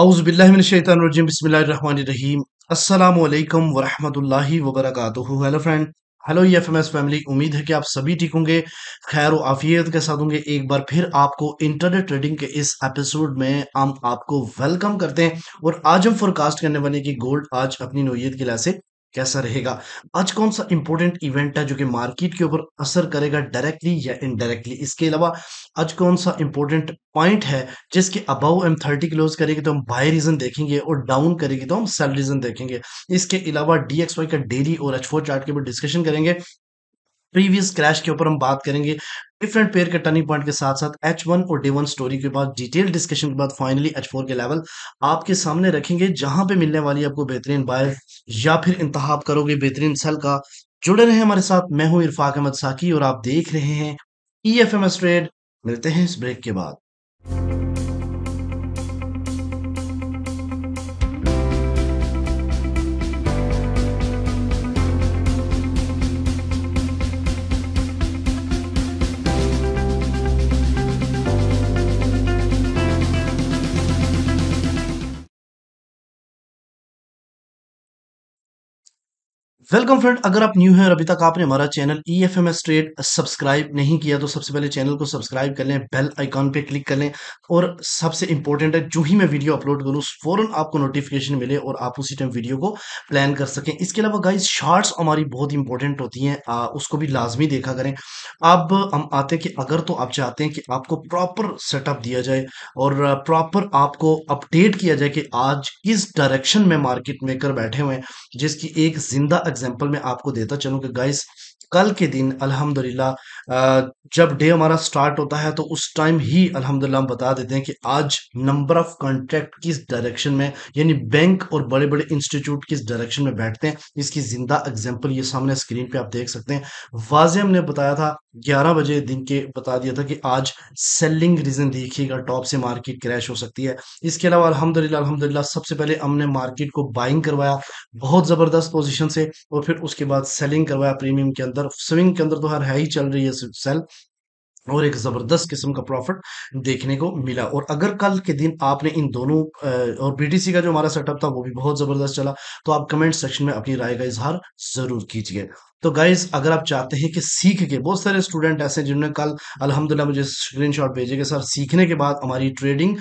आउज़बिल्लिमिनशैतरजीम बसमीम अल्लाम hello friend hello ई फैमिली उम्मीद है कि आप सभी ठीक होंगे खैर आफियत के साथ होंगे एक बार फिर आपको इंटरनेट ट्रेडिंग के इस एपिसोड में हम आपको वेलकम करते हैं और आज हम फोरकास्ट करने वाले कि गोल्ड आज अपनी नोयत की लासे कैसा रहेगा आज कौन सा इंपॉर्टेंट इवेंट है जो कि मार्केट के ऊपर असर करेगा डायरेक्टली या इनडायरेक्टली इसके अलावा आज कौन सा इंपॉर्टेंट पॉइंट है जिसके अबाउ एम थर्टी क्लोज करेगी तो हम बाय रीजन देखेंगे और डाउन करेगी तो हम सेल रीजन देखेंगे इसके अलावा डी एक्स वाई का डेली और एच फोर चार्ट के ऊपर डिस्कशन करेंगे प्रीवियस क्रैश के ऊपर हम बात करेंगे डिफरेंट पेयर के टर्निंग पॉइंट के साथ साथ एच वन और डे वन स्टोरी के बाद डिटेल डिस्कशन के बाद फाइनली एच फोर के लेवल आपके सामने रखेंगे जहां पे मिलने वाली आपको बेहतरीन बाय या फिर इंतहाब करोगे बेहतरीन सेल का जुड़े रहे हमारे साथ मैं हूं इरफाक अहमद साकी और आप देख रहे हैं E F M S trade मिलते हैं इस ब्रेक के बाद वेलकम फ्रेंड अगर आप न्यू हैं और अभी तक आपने हमारा channel E F M S trade subscribe नहीं किया तो सबसे पहले चैनल को सब्सक्राइब कर लें बेल आइकॉन पे क्लिक कर लें और सबसे इंपॉर्टेंट है जो ही मैं वीडियो अपलोड करूँ फौरन आपको नोटिफिकेशन मिले और आप उसी टाइम वीडियो को प्लान कर सकें इसके अलावा गाइज शार्ट्स हमारी बहुत इंपॉर्टेंट होती हैं उसको भी लाजमी देखा करें अब हम आते हैं कि अगर तो आप चाहते हैं कि आपको प्रॉपर सेटअप दिया जाए और प्रॉपर आपको अपडेट किया जाए कि आज किस डायरेक्शन में मार्केट मेकर बैठे हुए हैं जिसकी एक जिंदा एग्जाम्पल मैं आपको देता चलूँ कि गाइस कल के दिन अल्हम्दुलिल्लाह जब डे हमारा स्टार्ट होता है तो उस टाइम ही अलहमदिल्ला हम बता देते हैं कि आज नंबर ऑफ कॉन्ट्रैक्ट किस डायरेक्शन में यानी बैंक और बड़े बड़े इंस्टीट्यूट किस डायरेक्शन में बैठते हैं इसकी जिंदा एग्जाम्पल ये सामने स्क्रीन पे आप देख सकते हैं वाजे हमने बताया था 11 बजे दिन के बता दिया था कि आज सेलिंग रीजन देखिएगा टॉप से मार्केट क्रैश हो सकती है इसके अलावा अलहमदिल्ला अलहमदिल्ला सबसे पहले हमने मार्केट को बाइंग करवाया बहुत ज़बरदस्त पोजिशन से और फिर उसके बाद सेलिंग करवाया प्रीमियम के अंदर स्विंग के अंदर तो हर है ही चल रही है सेल और एक ज़बरदस्त किस्म का प्रॉफिट देखने को मिला और अगर कल के दिन आपने इन दोनों और बीटीसी का जो हमारा सेटअप था वो भी बहुत ज़बरदस्त चला तो आप कमेंट सेक्शन में अपनी राय का इजहार ज़रूर कीजिए तो गाइज अगर आप चाहते हैं कि सीख के बहुत सारे स्टूडेंट ऐसे हैं जिन्होंने कल अलहमदिल्ला मुझे स्क्रीन शॉट भेजे कि सर सीखने के बाद हमारी ट्रेडिंग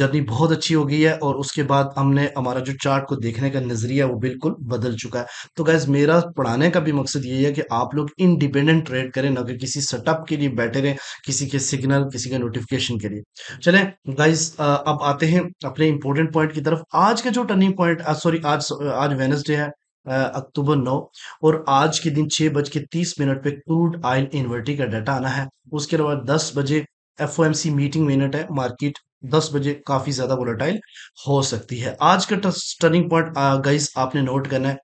जर्नी बहुत अच्छी हो गई है और उसके बाद हमने हमारा जो चार्ट को देखने का नज़रिया वो बिल्कुल बदल चुका है तो गाइज मेरा पढ़ाने का भी मकसद यही है कि आप लोग इंडिपेंडेंट ट्रेड करें ना कि किसी सेटअप के लिए बैठे रहें किसी के सिग्नल किसी के नोटिफिकेशन के लिए चले गाइज अब आते हैं अपने इंपॉर्टेंट पॉइंट की तरफ आज का जो टर्निंग पॉइंट सॉरी आज आज वेनसडे है अक्टूबर 9 और आज के दिन छह बज के तीस मिनट पे क्रूड ऑयल इन्वर्टी का डाटा आना है उसके अलावा दस बजे एफ मीटिंग मिनट है मार्केट दस बजे काफी ज्यादा वोलाटाइल हो सकती है आज का टर्निंग पॉइंट गाइस आपने नोट करना है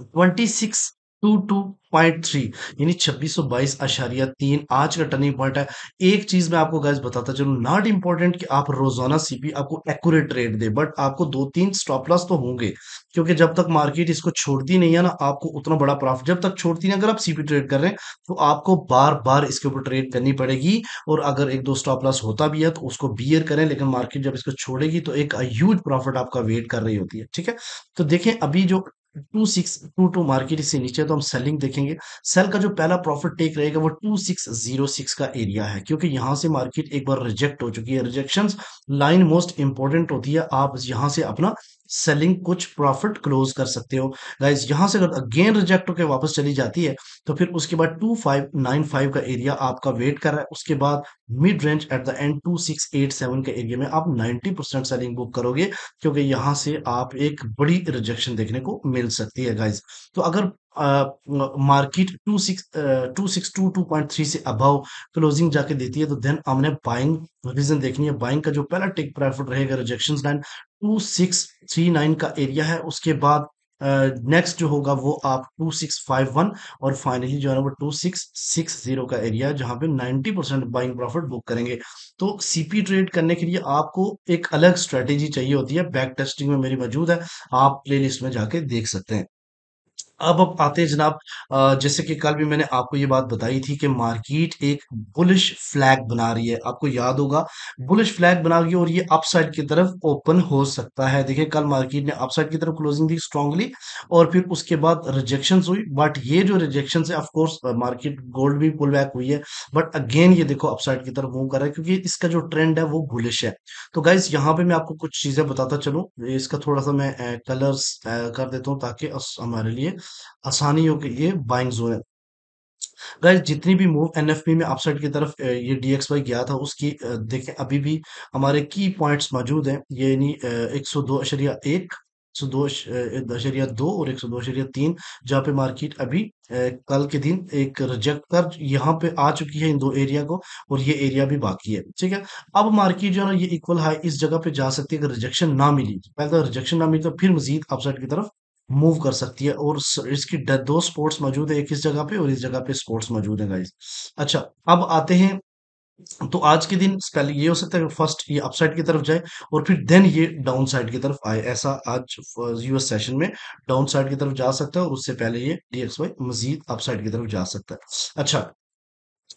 ट्वेंटी सिक्स टू यानी छब्बीस बाईस अशारिया तीन आज का टर्निंग पॉइंट है एक चीज मैं आपको गैस बताता चलू नॉट इम्पोर्टेंट कि आप रोजाना सीपी आपको एक्यूरेट रेट दे बट आपको दो तीन स्टॉप लॉस तो होंगे क्योंकि जब तक मार्केट इसको छोड़ती नहीं है ना आपको उतना बड़ा प्रॉफिट जब तक छोड़ती नहीं अगर आप सीपी ट्रेड कर रहे हैं तो आपको बार बार इसके ऊपर ट्रेड करनी पड़ेगी और अगर एक दो स्टॉप लॉस होता भी है तो उसको बियर करें लेकिन मार्केट जब इसको छोड़ेगी तो एक ह्यूज प्रॉफिट आपका वेट कर रही होती है ठीक है तो देखें अभी जो two six two two market इससे नीचे तो हम सेलिंग देखेंगे सेल का जो पहला प्रॉफिट टेक रहेगा वो टू सिक्स जीरो सिक्स का एरिया है क्योंकि यहाँ से मार्केट एक बार रिजेक्ट हो चुकी है रिजेक्शन लाइन मोस्ट इंपॉर्टेंट होती है आप यहाँ से अपना सेलिंग कुछ प्रॉफिट क्लोज कर सकते हो गाइज यहां से अगर अगेन रिजेक्ट होकर वापस चली जाती है तो फिर उसके बाद टू फाइव नाइन फाइव का एरिया आपका वेट कर रहा है उसके बाद mid range at the end two six eight seven के एरिया में आप नाइनटी परसेंट सेलिंग बुक करोगे क्योंकि यहां से आप एक बड़ी रिजेक्शन देखने को मिल सकती है गाइज तो अगर market two six two six two two point three से अभाव क्लोजिंग जाके देती है तो देन हमने बाइंग रीजन देखनी है बाइंग का जो पहला टेक प्रॉफिट रहेगा rejection line two six three nine का एरिया है उसके बाद नेक्स्ट uh, जो होगा वो आप 2651 और फाइनली जो है वो 2660 का एरिया जहां पे 90 परसेंट बाइंग प्रॉफिट बुक करेंगे तो सीपी ट्रेड करने के लिए आपको एक अलग स्ट्रेटेजी चाहिए होती है बैक टेस्टिंग में मेरी मौजूद है आप प्लेलिस्ट में जाके देख सकते हैं अब अब आते हैं जनाब जैसे कि कल भी मैंने आपको ये बात बताई थी कि मार्केट एक बुलिश फ्लैग बना रही है आपको याद होगा बुलिश फ्लैग बना रही है और ये अपसाइड की तरफ ओपन हो सकता है देखिए कल मार्केट ने अपसाइड की तरफ क्लोजिंग दी स्ट्रांगली और फिर उसके बाद रिजेक्शन हुई बट ये जो रिजेक्शन है ऑफकोर्स मार्केट गोल्ड भी पुल बैक हुई है बट अगेन ये देखो अपसाइड की तरफ मूव कर रहा है क्योंकि इसका जो ट्रेंड है वो बुलिश है तो गाइज यहाँ पे मैं आपको कुछ चीजें बताता चलूँ इसका थोड़ा सा मैं कलर्स कर देता हूँ ताकि हमारे लिए आसानी होगी ये बाइंग जोन है गैस जितनी भी मूव एनएफपी में अपसाइड की तरफ ये डीएक्स गया था उसकी देखें अभी भी हमारे की पॉइंट्स मौजूद हैं ये यानी एक सौ दो अशरिया एक सौ दो अशरिया दो और एक सौ दो अशरिया तीन जहाँ पे मार्केट अभी कल के दिन एक रिजेक्ट कर यहाँ पे आ चुकी है इन दो एरिया को और ये एरिया भी बाकी है ठीक है अब मार्केट जो है ना ये इक्वल हाई इस जगह पे जा सकती है अगर रिजेक्शन ना मिली पहले तो रिजेक्शन ना मिली तो फिर मजीद अपसाइड की तरफ मूव कर सकती है और इसकी दो स्पोर्ट्स मौजूद है एक इस जगह पे और इस जगह पे स्पोर्ट्स मौजूद है गाइज अच्छा अब आते हैं तो आज के दिन पहले ये हो सकता है फर्स्ट ये अपसाइड की तरफ जाए और फिर देन ये डाउन साइड की तरफ आए ऐसा आज यूएस uh, सेशन में डाउन साइड की तरफ जा सकता है और उससे पहले ये डीएक्स वाई मजीद अपसाइड की तरफ जा सकता है अच्छा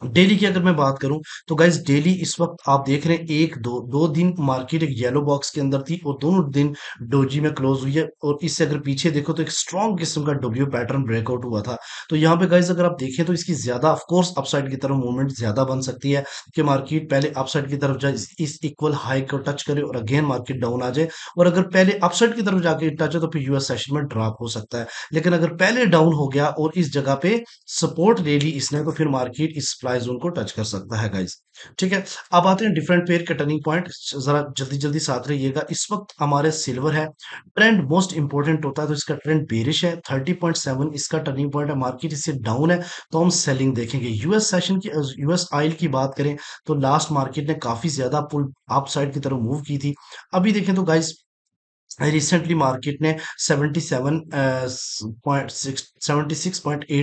डेली की अगर मैं बात करूं तो गाइज डेली इस वक्त आप देख रहे हैं एक दो दो दिन मार्केट एक येलो बॉक्स के अंदर थी और दोनों दिन डोजी में क्लोज हुई है और इससे अगर पीछे देखो तो एक स्ट्रॉन्ग किस्म का डब्ल्यू पैटर्न ब्रेकआउट हुआ था तो यहाँ पे गाइज अगर आप देखें तो इसकी ज्यादा ऑफकोर्स अपसाइड की तरफ मूवमेंट ज्यादा बन सकती है कि मार्केट पहले अपसाइड की तरफ जाए इस इक्वल हाई को टच करे और अगेन मार्केट डाउन आ जाए और अगर पहले अपसाइड की तरफ जाके टच है तो फिर यूएस सेशन में ड्रॉप हो सकता है लेकिन अगर पहले डाउन हो गया और इस जगह पे सपोर्ट ले ली इसने तो फिर मार्केट इस सप्लाई जोन को टच कर सकता है गाइज ठीक है अब आते हैं डिफरेंट पेयर के टर्निंग पॉइंट जरा जल्दी जल्दी साथ रहिएगा इस वक्त हमारे सिल्वर है ट्रेंड मोस्ट इंपॉर्टेंट होता है तो इसका ट्रेंड बेरिश है 30.7 इसका टर्निंग पॉइंट है मार्केट इससे डाउन है तो हम सेलिंग देखेंगे यूएस सेशन की यूएस आयल की बात करें तो लास्ट मार्केट ने काफी ज्यादा पुल अप साइड की तरफ मूव की थी अभी देखें तो गाइज रिसेंटली मार्केट ने 77.6 uh,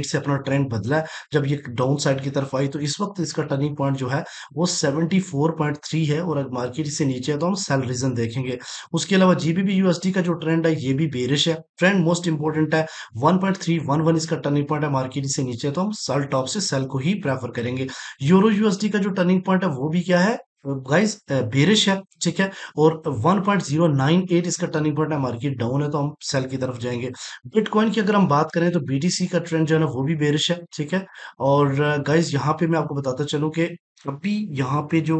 से अपना ट्रेंड बदला जब ये डाउन साइड की तरफ आई तो इस वक्त इसका टर्निंग पॉइंट जो है वो 74.3 है और अगर मार्केट इससे नीचे है तो हम सेल रीजन देखेंगे उसके अलावा जीबीबी यूएसडी का जो ट्रेंड है ये भी बेरिश है ट्रेंड मोस्ट इंपॉर्टेंट है 1.311 इसका टर्निंग पॉइंट है मार्केट इससे नीचे है तो हम सेल टॉप से सेल को ही प्रेफर करेंगे यूरो यूएसडी का जो टर्निंग पॉइंट है वो भी क्या है गाइस बेरिश uh, है ठीक है और 1.098 इसका टर्निंग पॉइंट है मार्केट डाउन है तो हम सेल की तरफ जाएंगे बिटकॉइन की अगर हम बात करें तो बीटीसी का ट्रेंड जो है ना वो भी बेरिश है ठीक है और गाइस uh, यहाँ पे मैं आपको बताता चलूँ कि अभी यहाँ पे जो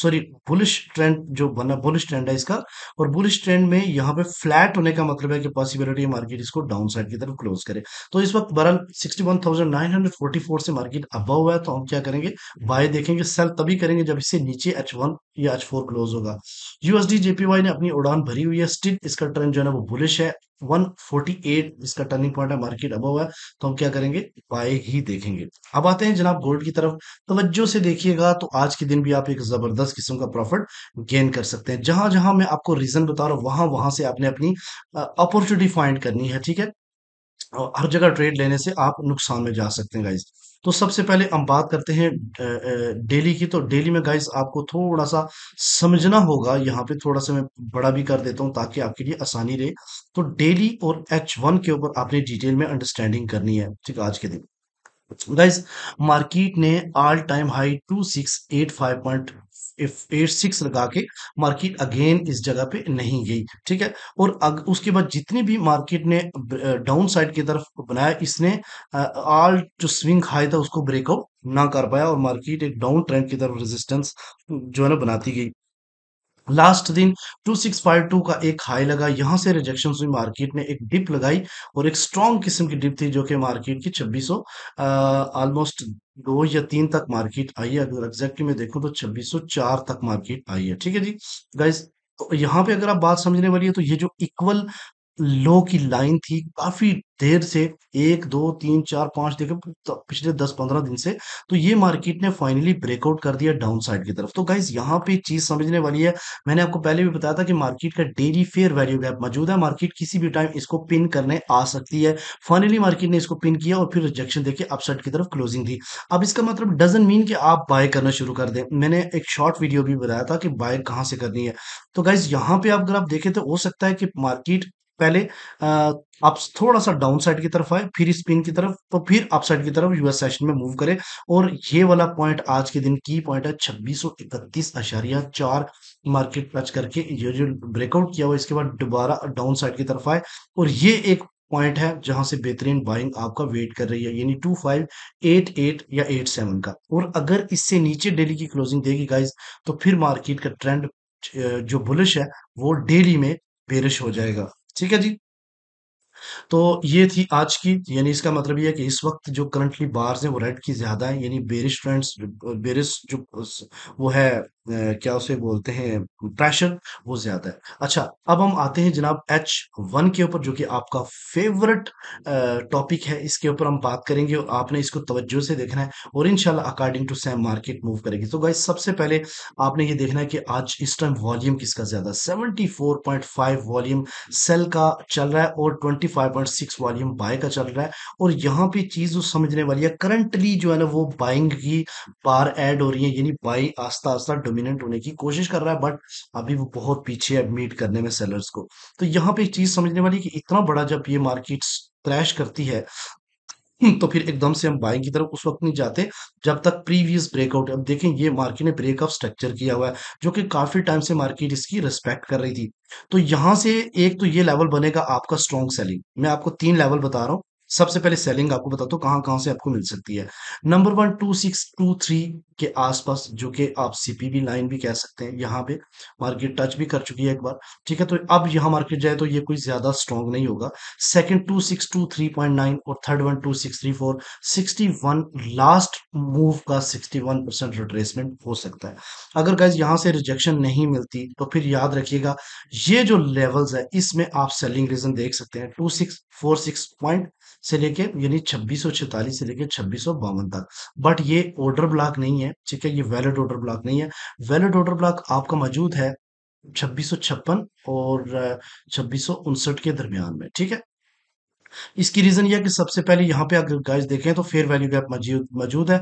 सॉरी बुलिश ट्रेंड जो बना बुलिश ट्रेंड है इसका और बुलिश ट्रेंड में यहाँ पे फ्लैट होने का मतलब है कि पॉसिबिलिटी है मार्केट इसको डाउन साइड की तरफ क्लोज करे तो इस वक्त बहरहाल 61,944 से मार्केट अबव है तो हम क्या करेंगे बाय देखेंगे सेल तभी करेंगे जब इससे नीचे एच वन या एच फोर क्लोज होगा यूएसडी जेपीवाई ने अपनी उड़ान भरी हुई है स्टिल इसका ट्रेंड जो है ना वो बुलिश है 148 इसका टर्निंग पॉइंट है मार्केट अब है तो हम क्या करेंगे बाय ही देखेंगे अब आते हैं जनाब गोल्ड की तरफ तवज्जो से देखिएगा तो आज के दिन भी आप एक जबरदस्त किस्म का प्रॉफिट गेन कर सकते हैं जहां जहां मैं आपको रीजन बता रहा हूं वहां वहां से आपने अपनी अपॉर्चुनिटी फाइंड करनी है ठीक है हर जगह ट्रेड लेने से आप नुकसान में जा सकते हैं गाइज तो सबसे पहले हम बात करते हैं डेली की तो डेली में गाइज आपको थोड़ा सा समझना होगा यहाँ पे थोड़ा सा मैं बड़ा भी कर देता हूँ ताकि आपके लिए आसानी रहे तो डेली और एच वन के ऊपर आपने डिटेल में अंडरस्टैंडिंग करनी है ठीक आज के दिन गाइज मार्केट ने all time high two six eight five point eight six लगा के मार्केट अगेन इस जगह पे नहीं गई ठीक है और अग, उसके बाद जितनी भी मार्केट ने डाउन साइड की तरफ बनाया इसने ऑल जो स्विंग हाई था उसको ब्रेकआउट ना कर पाया और मार्केट एक डाउन ट्रेंड की तरफ रेजिस्टेंस जो है ना बनाती गई लास्ट दिन 2652 का एक हाई लगा यहां से रिजेक्शन हुई मार्केट ने एक डिप लगाई और एक स्ट्रॉन्ग किस्म की डिप थी जो कि मार्केट की 2600 ऑलमोस्ट दो या तीन तक मार्केट आई है अगर एग्जैक्टली मैं देखूं तो 2604 तक मार्केट आई है ठीक है जी गाइस तो यहाँ पे अगर आप बात समझने वाली है तो ये जो इक्वल लो की लाइन थी काफी देर से एक दो तीन चार पांच देखे तो पिछले दस पंद्रह दिन से तो ये मार्केट ने फाइनली ब्रेकआउट कर दिया डाउन साइड की तरफ तो गाइज यहाँ पे चीज समझने वाली है मैंने आपको पहले भी बताया था कि मार्केट का डेली फेयर वैल्यू गैप मौजूद है मार्केट किसी भी टाइम इसको पिन करने आ सकती है फाइनली मार्केट ने इसको पिन किया और फिर रिजेक्शन देखे अपसाइड की तरफ क्लोजिंग दी अब इसका मतलब डजन मीन कि आप बाय करना शुरू कर दें मैंने एक शॉर्ट वीडियो भी बताया था कि बाय कहाँ से करनी है तो गाइज यहाँ पे आप अगर आप देखें तो हो सकता है कि मार्केट पहले आप थोड़ा सा डाउन साइड की तरफ आए फिर स्पिन की तरफ तो फिर अप साइड की तरफ यूएस सेशन में मूव करें और ये वाला पॉइंट आज के दिन की पॉइंट है छब्बीस अशारिया चार मार्केट टच करके ये जो ब्रेकआउट किया हुआ इसके बाद दोबारा डाउन साइड की तरफ आए और ये एक पॉइंट है जहां से बेहतरीन बाइंग आपका वेट कर रही है यानी टू फाइव एट एट या एट सेवन का और अगर इससे नीचे डेली की क्लोजिंग देगी गाइस तो फिर मार्केट का ट्रेंड जो बुलिश है वो डेली में बेरिश हो जाएगा ठीक है जी तो ये थी आज की यानी इसका मतलब ये है कि इस वक्त जो करंटली बार्स हैं वो रेड की ज्यादा है यानी बेरिश ट्रेंड्स बेरिश जो वो है क्या उसे बोलते हैं प्रेशर वो ज्यादा है अच्छा अब हम आते हैं जनाब एच वन के ऊपर जो कि आपका फेवरेट टॉपिक है इसके ऊपर हम बात करेंगे और आपने इसको तवज्जो से देखना है और इनशाला according to same market move करेगी तो गाइज सबसे पहले आपने ये देखना है कि आज इस टाइम वॉल्यूम किसका ज्यादा seventy four point five volume sell का चल रहा है और twenty five point six volume buy का चल रहा है और यहाँ पे चीज जो समझने वाली है करंटली जो है ना वो बाइंग की पार एड हो रही है यानी बाई आस्ता आस्ता डोमिनेंट होने की कोशिश कर रहा है बट अभी वो बहुत पीछे एडमिट करने में सेलर्स को तो यहाँ पे एक चीज समझने वाली कि इतना बड़ा जब ये मार्केट क्रैश करती है हम्म, तो फिर एकदम से हम बाइंग की तरफ उस वक्त नहीं जाते जब तक प्रीवियस ब्रेकआउट अब देखें ये मार्केट ने ब्रेकअप स्ट्रक्चर किया हुआ है जो कि काफी टाइम से मार्केट इसकी रिस्पेक्ट कर रही थी तो यहां से एक तो ये लेवल बनेगा आपका स्ट्रॉन्ग सेलिंग मैं आपको तीन लेवल बता रहा हूं सबसे पहले सेलिंग आपको बताता हूँ कहाँ कहाँ से आपको मिल सकती है number one two six two three के आसपास जो कि आप सीपीबी लाइन भी कह सकते हैं यहाँ पे मार्केट टच भी कर चुकी है एक बार ठीक है तो अब यहाँ मार्केट जाए तो ये कोई ज्यादा स्ट्रॉन्ग नहीं होगा second two six two three point nine और third one two six three four sixty one last move का सिक्सटी वन परसेंट रिट्रेसमेंट हो सकता है अगर गाइज यहाँ से रिजेक्शन नहीं मिलती तो फिर याद रखिएगा ये जो लेवल्स है इसमें आप सेलिंग रीजन देख सकते हैं two six four six point से लेके यानी छब्बीस से लेके छब्बीस तक बट ये ऑर्डर ब्लॉक नहीं है ठीक है ये वैलिड ऑर्डर ब्लॉक नहीं है वैलिड ऑर्डर ब्लॉक आपका मौजूद है छब्बीस और छब्बीस के दरमियान में ठीक है इसकी रीजन यह कि सबसे पहले यहाँ पे अगर गाइस देखें तो फेयर वैल्यू गैप मौजूद है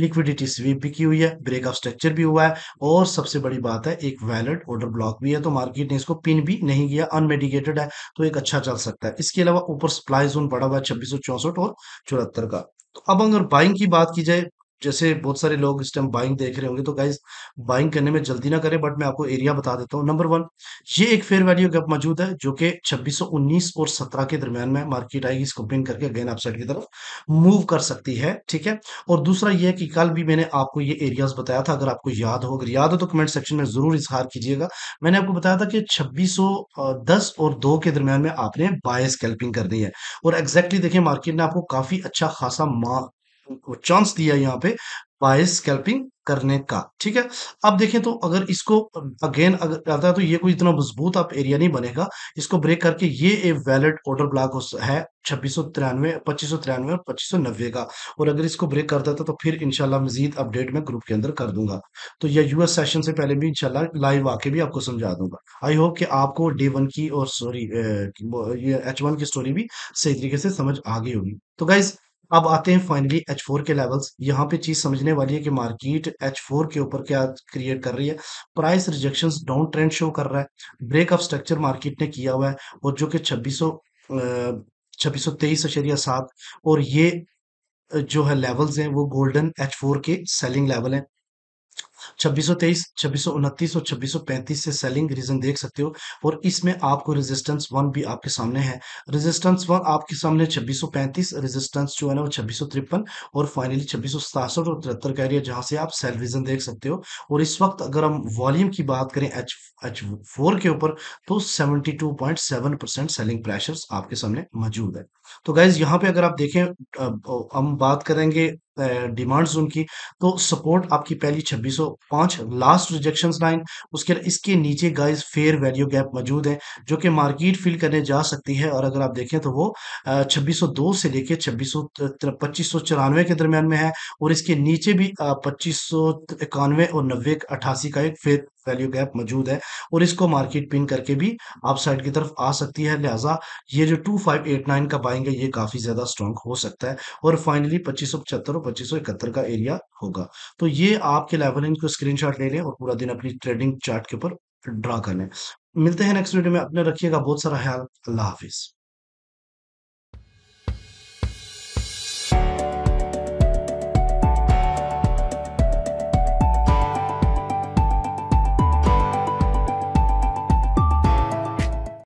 लिक्विडिटी स्वीप भी की हुई है ब्रेक ऑफ स्ट्रक्चर भी हुआ है और सबसे बड़ी बात है एक वैलिड ऑर्डर ब्लॉक भी है तो मार्केट ने इसको पिन भी नहीं किया अनमेडिकेटेड है तो एक अच्छा चल सकता है इसके अलावा ऊपर सप्लाई जोन बढ़ा हुआ है छब्बीस चौसठ और चौहत्तर का तो अब अगर बाइंग की बात की जाए जैसे बहुत सारे लोग इस टाइम बाइंग देख रहे होंगे तो गाइज बाइंग करने में जल्दी ना करें बट मैं आपको एरिया बता देता हूँ नंबर वन ये एक फेयर वैल्यू गैप मौजूद है जो कि 2619 और 17 के दरमियान में मार्केट आएगी इसको पिन करके गेन अपसाइड की तरफ मूव कर सकती है ठीक है और दूसरा यह कि कल भी मैंने आपको ये एरियाज बताया था अगर आपको याद हो अगर याद हो तो कमेंट सेक्शन में जरूर इजहार कीजिएगा मैंने आपको बताया था कि छब्बीस और दो के दरमियान में आपने बाय स्कैल्पिंग दी है और एग्जैक्टली देखिए मार्केट ने आपको काफी अच्छा खासा को चांस दिया यहाँ पे बाय स्कैल्पिंग करने का ठीक है अब देखें तो अगर इसको अगेन अगर करता है तो ये कोई इतना मजबूत आप एरिया नहीं बनेगा इसको ब्रेक करके ये एक वैलिड ऑर्डर ब्लॉक है छब्बीस सौ तिरानवे पच्चीस सौ तिरानवे और पच्चीस सौ नब्बे का और अगर इसको ब्रेक कर देता तो फिर इनशाला मजीद अपडेट में ग्रुप के अंदर कर दूंगा तो यह यूएस सेशन से पहले भी इनशाला लाइव आके भी आपको समझा दूंगा आई होप कि आपको डे वन की और सॉरी एच वन की स्टोरी भी सही तरीके से समझ आ गई होगी तो गाइज अब आते हैं फाइनली एच फोर के लेवल्स यहाँ पे चीज समझने वाली है कि मार्केट एच फोर के ऊपर क्या क्रिएट कर रही है price rejection down trend show कर रहा है ब्रेकअप स्ट्रक्चर मार्केट ने किया हुआ है और जो कि छब्बीस छब्बीस तेईस अशरिया सात और ये जो है लेवल्स हैं वो गोल्डन एच फोर के सेलिंग लेवल हैं छब्बीस सौ तेईस उनतीस और पैंतीस से सेलिंग रीजन देख सकते हो और इसमें आपको रेजिस्टेंस वन भी आपके सामने है रेजिस्टेंस वन आपके सामने 2635 पैंतीस रेजिस्टेंस जो है ना वो छब्बीस तिरपन और फाइनली छब्बीस सतासठ और तिहत्तर का एरिया जहां से आप सेल रीजन देख सकते हो और इस वक्त अगर हम वॉल्यूम की बात करें एच एच फोर के ऊपर तो seventy two point seven percent selling pressure आपके सामने मौजूद है तो गाइज यहाँ पे अगर आप देखें हम बात करेंगे डिमांड जोन की तो सपोर्ट आपकी पहली छब्बीसो पांच लास्ट रिजेक्शन लाइन उसके इसके नीचे गाइस फेयर वैल्यू गैप मौजूद है जो कि मार्केट फिल करने जा सकती है और अगर आप देखें तो वो छब्बीस से लेके छब्बीस पच्चीस के दरमियान में है और इसके नीचे भी पच्चीस और नब्बे अट्ठासी का एक फेयर वैल्यू गैप मौजूद है और इसको मार्केट पिन करके भी आप साइड की तरफ आ सकती है लिहाजा ये जो 2589 का बाइंग है ये काफ़ी ज़्यादा स्ट्रॉन्ग हो सकता है और फाइनली पच्चीस और पच्चीस का एरिया होगा तो ये आपके लेवल इनको स्क्रीन ले लें और पूरा दिन अपनी ट्रेडिंग चार्ट के ऊपर ड्रा कर लें मिलते हैं नेक्स्ट वीडियो में अपने रखिएगा बहुत सारा ख्याल अल्लाह हाफिज़